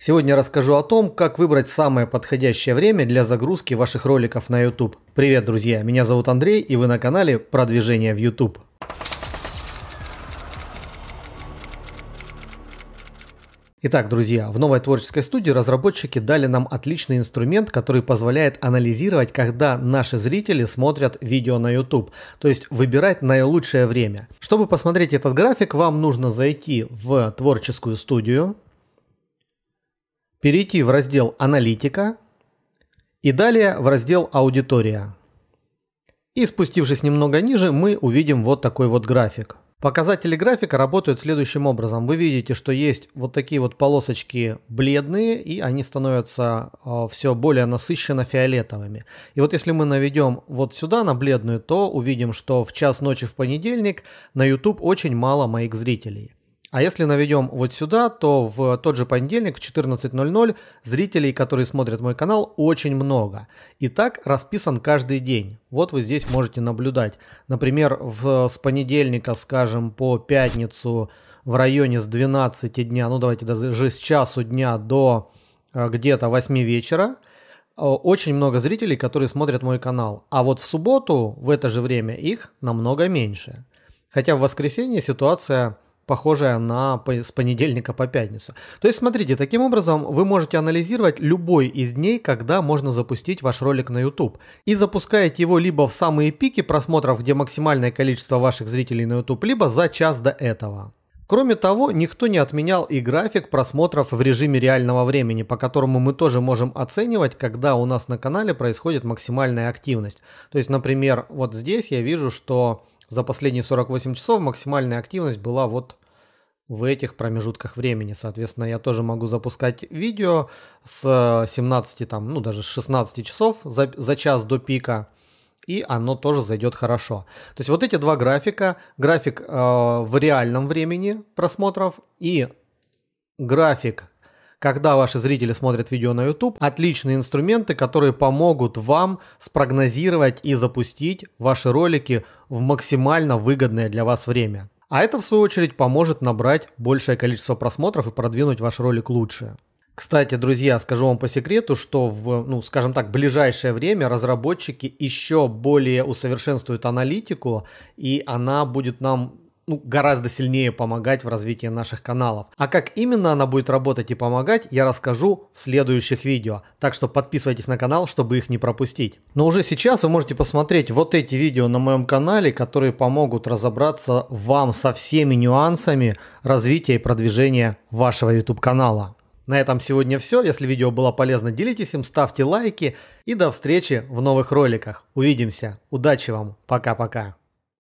Сегодня расскажу о том, как выбрать самое подходящее время для загрузки ваших роликов на YouTube. Привет, друзья, меня зовут Андрей и вы на канале Продвижение в YouTube. Итак, друзья, в новой творческой студии разработчики дали нам отличный инструмент, который позволяет анализировать, когда наши зрители смотрят видео на YouTube, то есть выбирать наилучшее время. Чтобы посмотреть этот график, вам нужно зайти в творческую студию, перейти в раздел «Аналитика» и далее в раздел «Аудитория». И спустившись немного ниже, мы увидим вот такой вот график. Показатели графика работают следующим образом. Вы видите, что есть вот такие вот полосочки бледные, и они становятся э, все более насыщенно фиолетовыми. И вот если мы наведем вот сюда на бледную, то увидим, что в час ночи в понедельник на YouTube очень мало моих зрителей. А если наведем вот сюда, то в тот же понедельник в 14.00 зрителей, которые смотрят мой канал, очень много. И так расписан каждый день. Вот вы здесь можете наблюдать. Например, в, с понедельника, скажем, по пятницу в районе с 12 дня, ну давайте даже с часу дня до э, где-то 8 вечера, э, очень много зрителей, которые смотрят мой канал. А вот в субботу в это же время их намного меньше. Хотя в воскресенье ситуация похожая на с понедельника по пятницу. То есть смотрите, таким образом вы можете анализировать любой из дней, когда можно запустить ваш ролик на YouTube. И запускаете его либо в самые пики просмотров, где максимальное количество ваших зрителей на YouTube, либо за час до этого. Кроме того, никто не отменял и график просмотров в режиме реального времени, по которому мы тоже можем оценивать, когда у нас на канале происходит максимальная активность. То есть, например, вот здесь я вижу, что за последние 48 часов максимальная активность была вот в этих промежутках времени. Соответственно, я тоже могу запускать видео с 17, э, там, ну даже с 16 часов за, за час до пика, и оно тоже зайдет хорошо. То есть вот эти два графика, график э, в реальном времени просмотров и график когда ваши зрители смотрят видео на YouTube, отличные инструменты, которые помогут вам спрогнозировать и запустить ваши ролики в максимально выгодное для вас время. А это, в свою очередь, поможет набрать большее количество просмотров и продвинуть ваш ролик лучше. Кстати, друзья, скажу вам по секрету, что в, ну, скажем так, ближайшее время разработчики еще более усовершенствуют аналитику, и она будет нам ну, гораздо сильнее помогать в развитии наших каналов. А как именно она будет работать и помогать, я расскажу в следующих видео. Так что подписывайтесь на канал, чтобы их не пропустить. Но уже сейчас вы можете посмотреть вот эти видео на моем канале, которые помогут разобраться вам со всеми нюансами развития и продвижения вашего YouTube канала. На этом сегодня все. Если видео было полезно, делитесь им, ставьте лайки и до встречи в новых роликах. Увидимся. Удачи вам. Пока-пока.